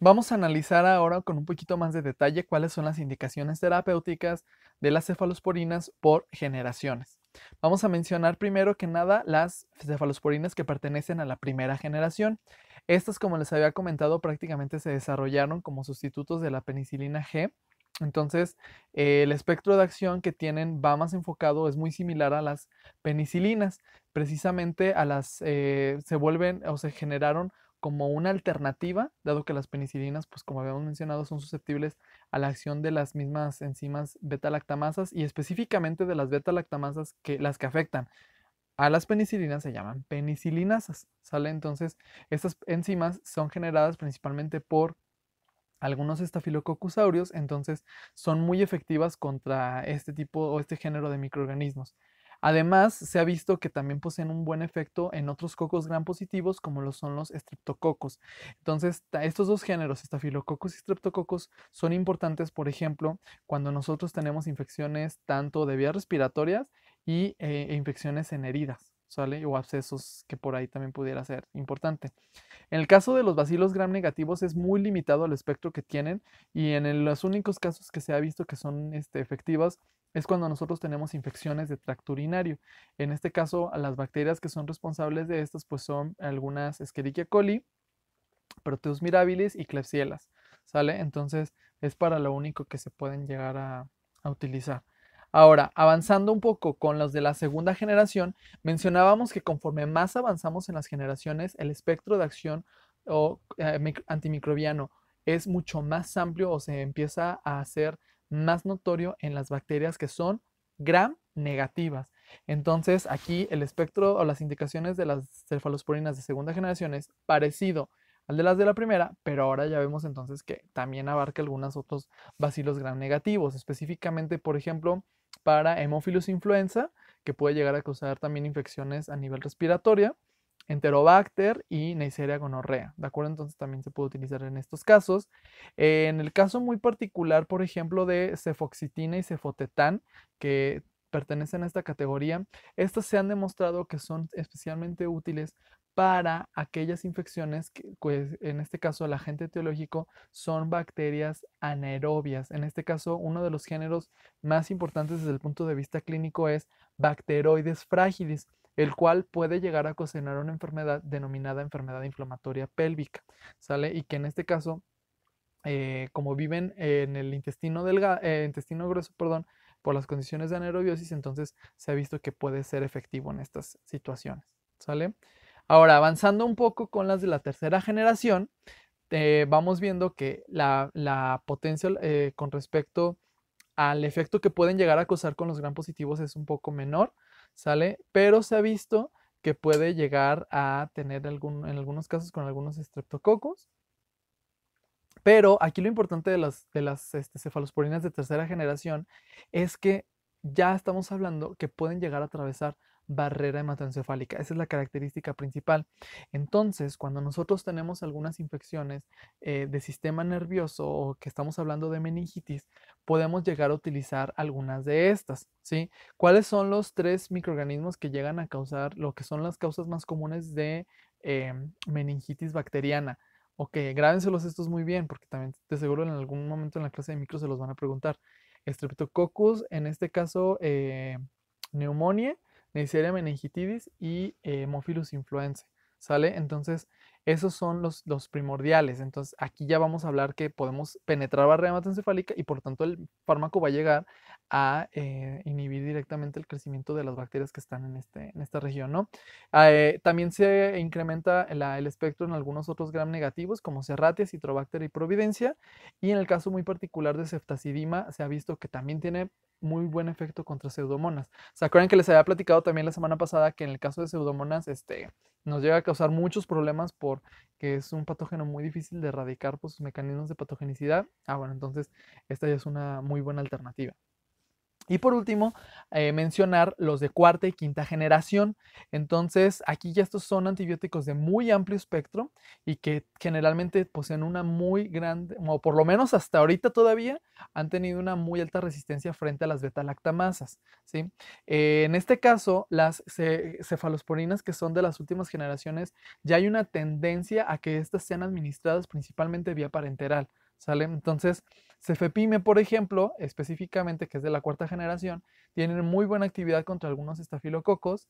Vamos a analizar ahora con un poquito más de detalle cuáles son las indicaciones terapéuticas de las cefalosporinas por generaciones. Vamos a mencionar primero que nada las cefalosporinas que pertenecen a la primera generación. Estas, como les había comentado, prácticamente se desarrollaron como sustitutos de la penicilina G. Entonces, eh, el espectro de acción que tienen va más enfocado, es muy similar a las penicilinas. Precisamente a las eh, se vuelven o se generaron como una alternativa, dado que las penicilinas, pues como habíamos mencionado, son susceptibles a la acción de las mismas enzimas beta-lactamasas y específicamente de las beta-lactamasas que las que afectan a las penicilinas se llaman penicilinasas, ¿sale? Entonces, estas enzimas son generadas principalmente por algunos aureus, entonces son muy efectivas contra este tipo o este género de microorganismos. Además, se ha visto que también poseen un buen efecto en otros cocos gran positivos, como lo son los estreptococos. Entonces, estos dos géneros, estafilococos y streptococos, son importantes, por ejemplo, cuando nosotros tenemos infecciones tanto de vías respiratorias y, eh, e infecciones en heridas. O abscesos que por ahí también pudiera ser importante. En el caso de los bacilos gram negativos es muy limitado el espectro que tienen y en los únicos casos que se ha visto que son este, efectivas es cuando nosotros tenemos infecciones de tracto urinario. En este caso, las bacterias que son responsables de estas pues son algunas Escherichia coli, Proteus mirabilis y Klebsiella, Entonces, es para lo único que se pueden llegar a utilizar. Ahora, avanzando un poco con los de la segunda generación, mencionábamos que conforme más avanzamos en las generaciones, el espectro de acción eh, antimicrobiano es mucho más amplio o se empieza a hacer más notorio en las bacterias que son gram negativas. Entonces, aquí el espectro o las indicaciones de las cefalosporinas de segunda generación es parecido al de las de la primera, pero ahora ya vemos entonces que también abarca algunos otros bacilos gram negativos, específicamente, por ejemplo, para hemófilos influenza, que puede llegar a causar también infecciones a nivel respiratoria, Enterobacter y Neisseria gonorrea, ¿de acuerdo? Entonces también se puede utilizar en estos casos. en el caso muy particular, por ejemplo, de cefoxitina y cefotetán, que pertenecen a esta categoría, estas se han demostrado que son especialmente útiles para aquellas infecciones que, pues, en este caso, el agente etiológico son bacterias anaerobias. En este caso, uno de los géneros más importantes desde el punto de vista clínico es bacteroides frágiles, el cual puede llegar a ocasionar una enfermedad denominada enfermedad inflamatoria pélvica, ¿sale? Y que en este caso, eh, como viven en el intestino, delgado, eh, intestino grueso, perdón, por las condiciones de anaerobiosis, entonces se ha visto que puede ser efectivo en estas situaciones. ¿Sale? Ahora, avanzando un poco con las de la tercera generación, eh, vamos viendo que la, potencia eh, con respecto al efecto que pueden llegar a causar con los gran positivos es un poco menor, ¿sale? Pero se ha visto que puede llegar a tener algún, en algunos casos con algunos estreptococos, pero aquí lo importante de las, este, cefalosporinas de tercera generación es que ya estamos hablando que pueden llegar a atravesar barrera hematoencefálica. Esa es la característica principal. Entonces, cuando nosotros tenemos algunas infecciones eh, de sistema nervioso o que estamos hablando de meningitis, podemos llegar a utilizar algunas de estas, ¿Cuáles son los tres microorganismos que llegan a causar lo que son las causas más comunes de em, meningitis bacteriana? Ok, grábenselos estos muy bien, porque también te seguro en algún momento en la clase de micro se los van a preguntar. Streptococcus, en este caso, eh, neumonía, Neisseria meningitidis y Hemophilus eh, influenza. ¿sale? Entonces, esos son los, los, primordiales. Entonces, aquí ya vamos a hablar que podemos penetrar barrera hematoencefálica y por tanto el fármaco va a llegar a eh, inhibir directamente el crecimiento de las bacterias que están en, este, en esta región, ¿no? Ah, eh, también se incrementa el espectro en algunos otros gram negativos como Serratia, Citrobacter y Providencia y en el caso muy particular de Ceftacidima se ha visto que también tiene muy buen efecto contra pseudomonas. ¿Se acuerdan que les había platicado también la semana pasada que en el caso de pseudomonas este, nos llega a causar muchos problemas porque es un patógeno muy difícil de erradicar por sus mecanismos de patogenicidad? Ah, bueno, entonces esta ya es una muy buena alternativa. Y por último, eh, mencionar los de cuarta y quinta generación. Entonces, aquí ya estos son antibióticos de muy amplio espectro y que generalmente poseen una muy grande, o por lo menos hasta ahorita todavía, han tenido una muy alta resistencia frente a las beta ¿sí? Eh, en este caso, las cefalosporinas que son de las últimas generaciones, ya hay una tendencia a que estas sean administradas principalmente vía parenteral. Entonces, Cefepime, por ejemplo, específicamente, que es de la cuarta generación, tiene muy buena actividad contra algunos estafilococos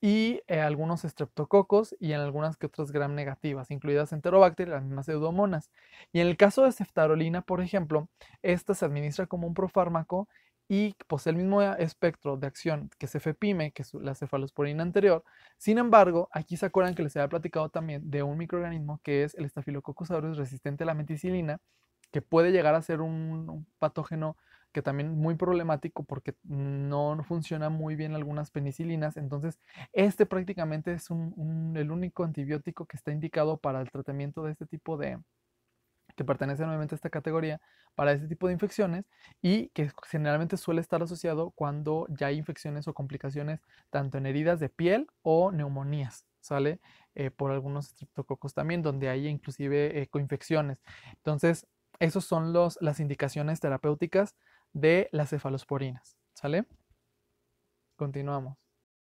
y eh, algunos estreptococos y en algunas que otras gram negativas, incluidas enterobacterias, y las mismas pseudomonas. Y en el caso de ceftarolina, por ejemplo, esta se administra como un profármaco y posee pues, el mismo espectro de acción que cefepime, que es la cefalosporina anterior. Sin embargo, aquí se acuerdan que les había platicado también de un microorganismo que es el Staphylococcus aureus resistente a la meticilina, que puede llegar a ser un, patógeno que también es muy problemático porque no funciona muy bien algunas penicilinas. Entonces, este prácticamente es el único antibiótico que está indicado para el tratamiento de este tipo de, que pertenece nuevamente a esta categoría para este tipo de infecciones y que generalmente suele estar asociado cuando ya hay infecciones o complicaciones tanto en heridas de piel o neumonías, ¿sale? Eh, por algunos estreptococos también, donde hay inclusive eh, coinfecciones. Entonces, esas son los, las indicaciones terapéuticas de las cefalosporinas, ¿sale? Continuamos.